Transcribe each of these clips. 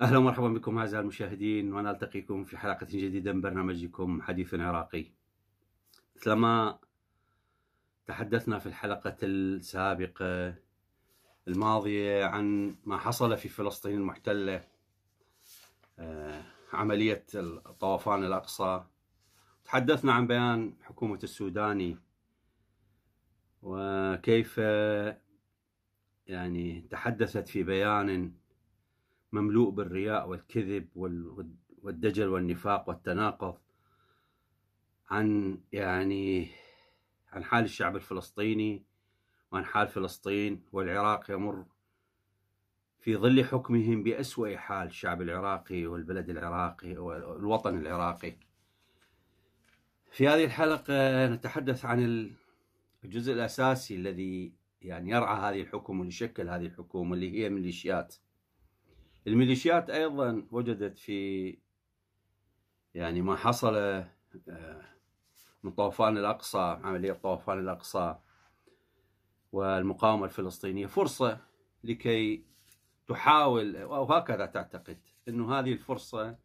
اهلا ومرحبا بكم اعزائي المشاهدين ونلتقيكم في حلقه جديده من برنامجكم حديث عراقي. مثلما تحدثنا في الحلقه السابقه الماضية عن ما حصل في فلسطين المحتلة آه، عملية الطوفان الأقصى تحدثنا عن بيان حكومة السوداني وكيف يعني تحدثت في بيان مملوء بالرياء والكذب والدجل والنفاق والتناقض عن يعني عن حال الشعب الفلسطيني وعن حال فلسطين والعراق يمر في ظل حكمهم بأسوأ حال الشعب العراقي والبلد العراقي والوطن العراقي في هذه الحلقة نتحدث عن الجزء الأساسي الذي يعني يرعى هذه الحكومة ويشكل هذه الحكومة اللي هي الميليشيات الميليشيات أيضا وجدت في يعني ما حصل آه، من طوفان الأقصى عملية طوفان الأقصى والمقاومة الفلسطينية فرصة لكي تحاول وهكذا تعتقد أنه هذه الفرصة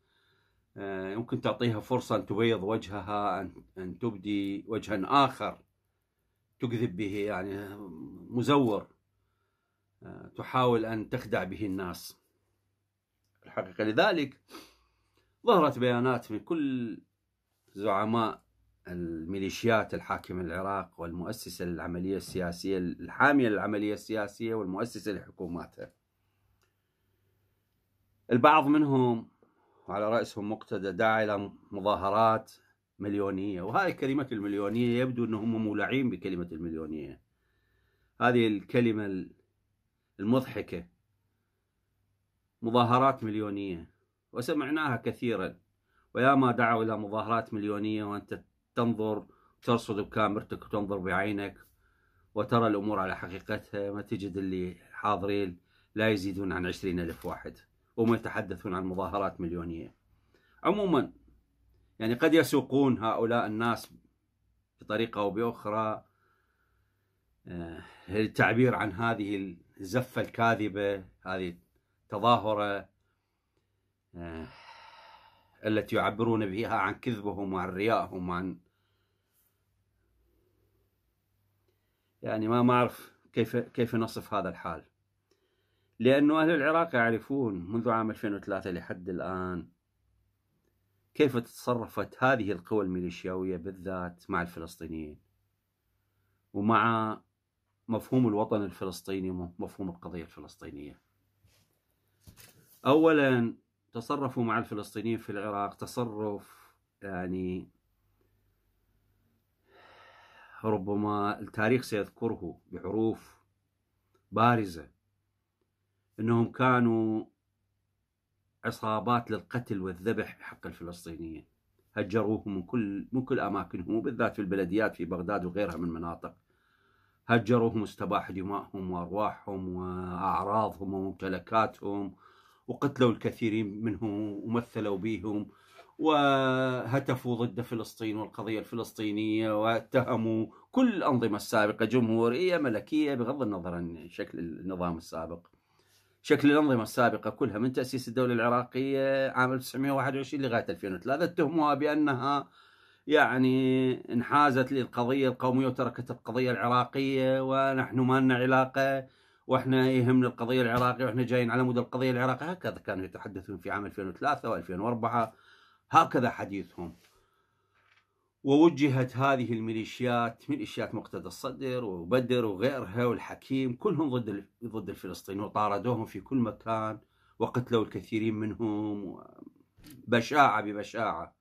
آه، يمكن تعطيها فرصة أن تبيض وجهها أن تبدي وجها آخر تكذب به يعني مزور آه، تحاول أن تخدع به الناس الحقيقة لذلك ظهرت بيانات من كل زعماء الميليشيات الحاكمة العراق والمؤسسة للعملية السياسية الحامية للعملية السياسية والمؤسسة لحكوماتها البعض منهم وعلى رأسهم مقتدى دعا إلى مظاهرات مليونية وهذه كلمة المليونية يبدو أنهم مولعين بكلمة المليونية هذه الكلمة المضحكة مظاهرات مليونية وسمعناها كثيرا ويا ما دعوا إلى مظاهرات مليونية وأنت تنظر ترصد بكاميرتك وتنظر بعينك وترى الأمور على حقيقتها ما تجد اللي حاضرين لا يزيدون عن عشرين ألف واحد وما يتحدثون عن مظاهرات مليونية عموما يعني قد يسوقون هؤلاء الناس بطريقة أو بأخرى آه، التعبير عن هذه الزفة الكاذبة هذه التظاهرة آه، التي يعبرون بها عن كذبهم وعن ريائهم وعن يعني ما ما أعرف كيف كيف نصف هذا الحال لأنه أهل العراق يعرفون منذ عام 2003 لحد الآن كيف تصرفت هذه القوى الميليشياوية بالذات مع الفلسطينيين ومع مفهوم الوطن الفلسطيني ومفهوم القضية الفلسطينية أولا تصرفوا مع الفلسطينيين في العراق تصرف يعني ربما التاريخ سيذكره بحروف بارزة أنهم كانوا عصابات للقتل والذبح بحق الفلسطينيين هجروهم من كل من كل اماكنهم وبالذات في البلديات في بغداد وغيرها من مناطق هجروهم واستباح دمائهم وارواحهم واعراضهم وممتلكاتهم وقتلوا الكثيرين منهم ومثلوا بهم وهتفوا ضد فلسطين والقضية الفلسطينية واتهموا كل الأنظمة السابقة جمهورية ملكية بغض النظر عن شكل النظام السابق شكل الأنظمة السابقة كلها من تأسيس الدولة العراقية عام 1921 لغاية 2003 اتهموها بأنها يعني انحازت للقضية القومية وتركت القضية العراقية ونحن ما لنا علاقة واحنا يهمنا القضية العراقية واحنا جايين على مود القضية العراقية هكذا كانوا يتحدثون في عام 2003 و2004 هكذا حديثهم ووجهت هذه الميليشيات ميليشيات مقتدى الصدر وبدر وغيرها والحكيم كلهم ضد ضد الفلسطينيين وطاردوهم في كل مكان وقتلوا الكثيرين منهم بشاعة ببشاعة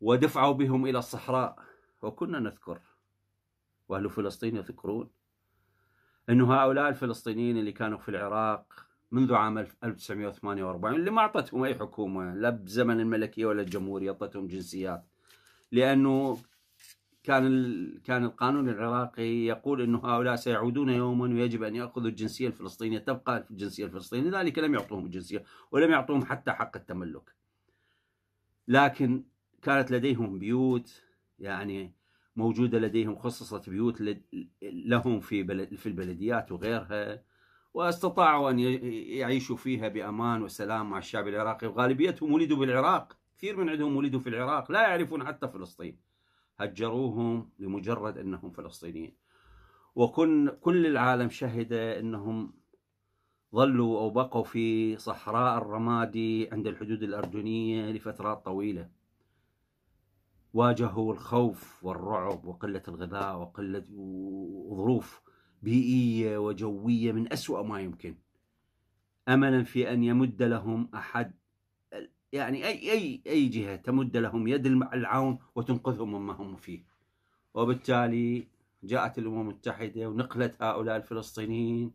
ودفعوا بهم إلى الصحراء وكنا نذكر وأهل فلسطين يذكرون أن هؤلاء الفلسطينيين اللي كانوا في العراق منذ عام 1948 اللي ما اعطتهم اي حكومه لا بزمن الملكيه ولا الجمهوريه اعطتهم جنسيات لانه كان كان القانون العراقي يقول انه هؤلاء سيعودون يوما ويجب ان ياخذوا الجنسيه الفلسطينيه تبقى الجنسيه الفلسطينيه لذلك لم يعطوهم الجنسيه ولم يعطوهم حتى حق التملك لكن كانت لديهم بيوت يعني موجوده لديهم خصصت بيوت لهم في في البلديات وغيرها واستطاعوا أن يعيشوا فيها بأمان وسلام مع الشعب العراقي وغالبيتهم ولدوا بالعراق كثير من عندهم ولدوا في العراق لا يعرفون حتى فلسطين هجروهم لمجرد أنهم فلسطينيين وكن كل العالم شهد أنهم ظلوا أو بقوا في صحراء الرمادي عند الحدود الأردنية لفترات طويلة واجهوا الخوف والرعب وقلة الغذاء وقلة وظروف بيئية وجوية من أسوأ ما يمكن أملا في أن يمد لهم أحد يعني أي أي أي جهة تمد لهم يد العون وتنقذهم مما هم فيه وبالتالي جاءت الأمم المتحدة ونقلت هؤلاء الفلسطينيين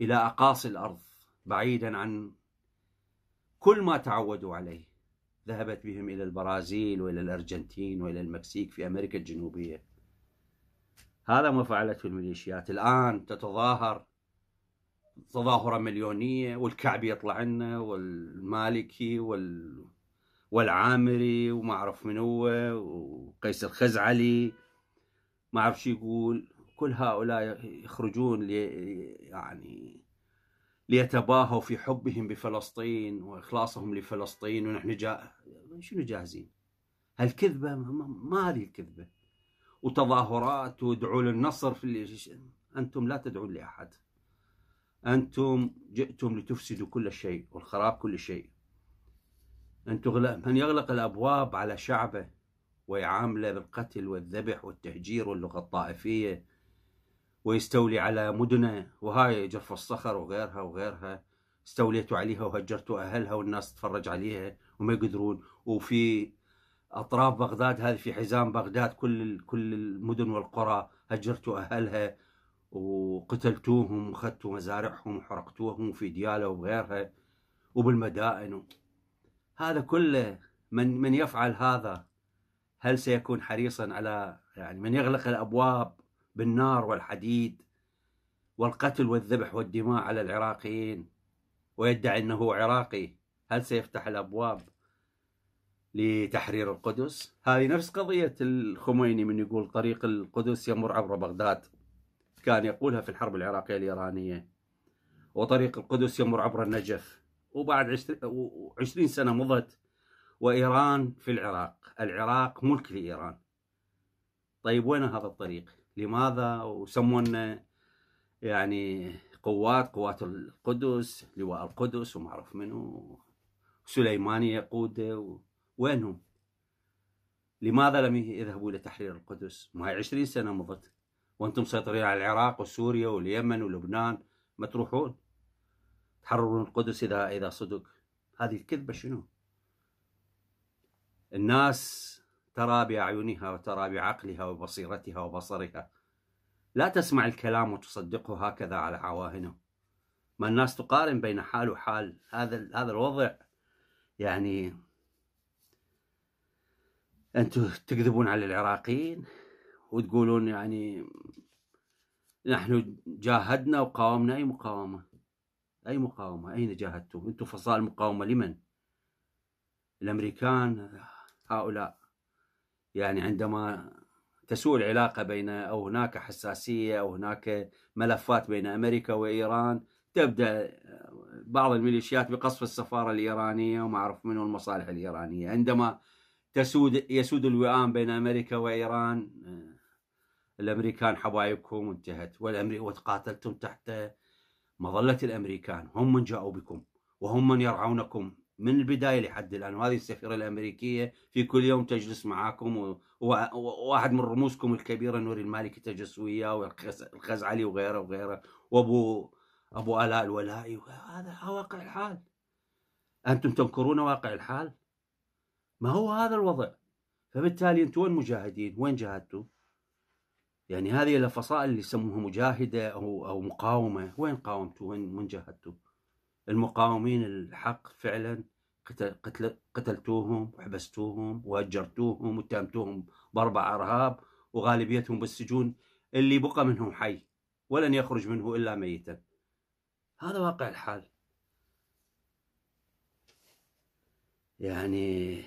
إلى أقاصي الأرض بعيدا عن كل ما تعودوا عليه ذهبت بهم إلى البرازيل وإلى الأرجنتين وإلى المكسيك في أمريكا الجنوبية هذا ما فعلته الميليشيات الآن تتظاهر تظاهرة مليونية والكعبي يطلع لنا والمالكي وال... والعامري وما أعرف من هو وقيس الخزعلي ما أعرف شو يقول كل هؤلاء يخرجون لي يعني ليتباهوا في حبهم بفلسطين وإخلاصهم لفلسطين ونحن جا... شنو جاهزين هالكذبة ما هذه الكذبة وتظاهرات وادعوا للنصر في اللي أنتم لا تدعون لأحد أنتم جئتم لتفسدوا كل شيء والخراب كل شيء انتم من يغلق الأبواب على شعبه ويعامله بالقتل والذبح والتهجير واللغة الطائفية ويستولي على مدنه وهاي جرف الصخر وغيرها وغيرها استوليتوا عليها وهجرتوا أهلها والناس تتفرج عليها وما يقدرون وفي اطراف بغداد هذه في حزام بغداد كل كل المدن والقرى هجرتوا اهلها وقتلتوهم وخذتوا مزارعهم وحرقتوهم في دياله وغيرها وبالمدائن هذا كله من من يفعل هذا هل سيكون حريصا على يعني من يغلق الابواب بالنار والحديد والقتل والذبح والدماء على العراقيين ويدعي انه عراقي هل سيفتح الابواب لتحرير القدس هذه نفس قضية الخميني من يقول طريق القدس يمر عبر بغداد كان يقولها في الحرب العراقية الإيرانية وطريق القدس يمر عبر النجف وبعد عشرين سنة مضت وإيران في العراق العراق ملك لإيران طيب وين هذا الطريق لماذا وسمونا يعني قوات قوات القدس لواء القدس وما اعرف منو سليماني يقوده وين هم؟ لماذا لم يذهبوا إلى تحرير القدس؟ ما هي 20 سنة مضت وأنتم مسيطرين على العراق وسوريا واليمن ولبنان ما تروحون تحررون القدس إذا إذا صدق هذه الكذبة شنو؟ الناس ترى بأعينها وترى بعقلها وبصيرتها وبصرها لا تسمع الكلام وتصدقه هكذا على عواهنه ما الناس تقارن بين حال وحال هذا هذا الوضع يعني انتم تكذبون على العراقيين وتقولون يعني نحن جاهدنا وقاومنا اي مقاومه اي مقاومه اين جاهدتم انتم فصائل مقاومه لمن الامريكان هؤلاء يعني عندما تسوء العلاقه بين او هناك حساسيه او هناك ملفات بين امريكا وايران تبدا بعض الميليشيات بقصف السفاره الايرانيه وما اعرف منو المصالح الايرانيه عندما تسود يسود الوئام بين امريكا وايران آه، الامريكان حبايبكم وانتهت والامري وتقاتلتم تحت مظله الامريكان هم من جاؤوا بكم وهم من يرعونكم من البدايه لحد الان وهذه السفيره الامريكيه في كل يوم تجلس معاكم وواحد من رموزكم الكبيره نور المالكي تجلس وياه والخزعلي وغيره وغيره وابو ابو الاء الولائي وهذا واقع الحال انتم تنكرون واقع الحال ما هو هذا الوضع فبالتالي انتم وين مجاهدين وين جاهدتوا يعني هذه الفصائل اللي يسموها مجاهدة أو, أو مقاومة وين قاومتوا وين من جاهدتوا المقاومين الحق فعلا قتل قتل قتلتوهم وحبستوهم وهجرتوهم واتهمتوهم بأربع أرهاب وغالبيتهم بالسجون اللي بقى منهم حي ولن يخرج منه إلا ميتا هذا واقع الحال يعني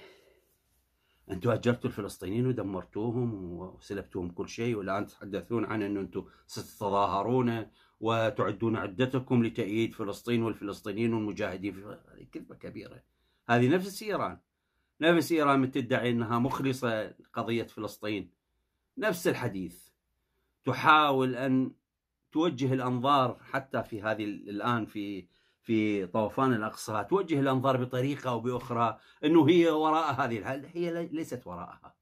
انتم اجرتوا الفلسطينيين ودمرتوهم وسلبتوهم كل شيء والان تتحدثون عن ان انتم ستتظاهرون وتعدون عدتكم لتأييد فلسطين والفلسطينيين والمجاهدين هذه كذبة كبيرة هذه نفس إيران نفس إيران من تدعي أنها مخلصة لقضية فلسطين نفس الحديث تحاول أن توجه الأنظار حتى في هذه الآن في في طوفان الأقصى توجه الأنظار بطريقة أو بأخرى أنه هي وراء هذه هي ليست وراءها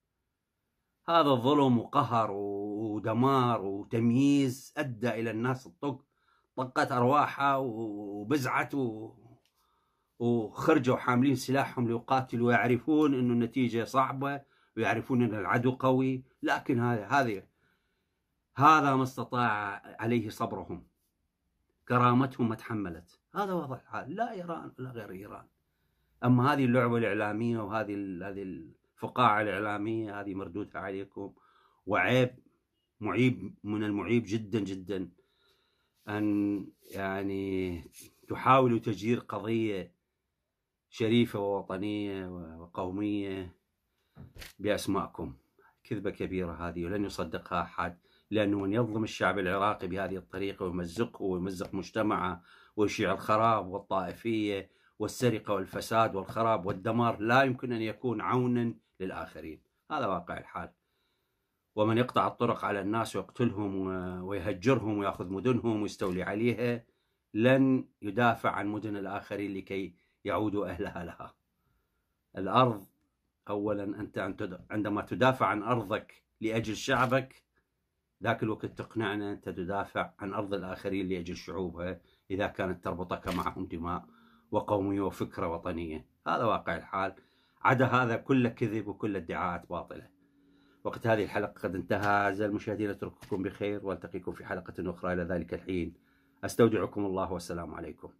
هذا الظلم وقهر ودمار وتمييز أدى إلى الناس الطق طقت أرواحها وبزعت وخرجوا حاملين سلاحهم ليقاتلوا ويعرفون أنه النتيجة صعبة ويعرفون أن العدو قوي لكن هذه هذا ما استطاع عليه صبرهم كرامتهم ما تحملت هذا وضع الحال لا ايران ولا غير ايران اما هذه اللعبه الاعلاميه وهذه هذه الفقاعه الاعلاميه هذه مردودها عليكم وعيب معيب من المعيب جدا جدا ان يعني تحاولوا تجير قضيه شريفه ووطنيه وقوميه باسمائكم كذبه كبيره هذه ولن يصدقها احد لانه من يظلم الشعب العراقي بهذه الطريقه ويمزقه ويمزق مجتمعه ويشيع الخراب والطائفية والسرقة والفساد والخراب والدمار لا يمكن أن يكون عونا للآخرين هذا واقع الحال ومن يقطع الطرق على الناس ويقتلهم ويهجرهم ويأخذ مدنهم ويستولي عليها لن يدافع عن مدن الآخرين لكي يعودوا أهلها لها الأرض أولا أنت عندما تدافع عن أرضك لأجل شعبك ذاك الوقت تقنعنا أنت تدافع عن أرض الآخرين لأجل شعوبها إذا كانت تربطك معهم دماء وقومية وفكرة وطنية هذا واقع الحال عدا هذا كله كذب وكل ادعاءات باطلة وقت هذه الحلقة قد انتهى أعزائي المشاهدين أترككم بخير وألتقيكم في حلقة أخرى إلى ذلك الحين أستودعكم الله والسلام عليكم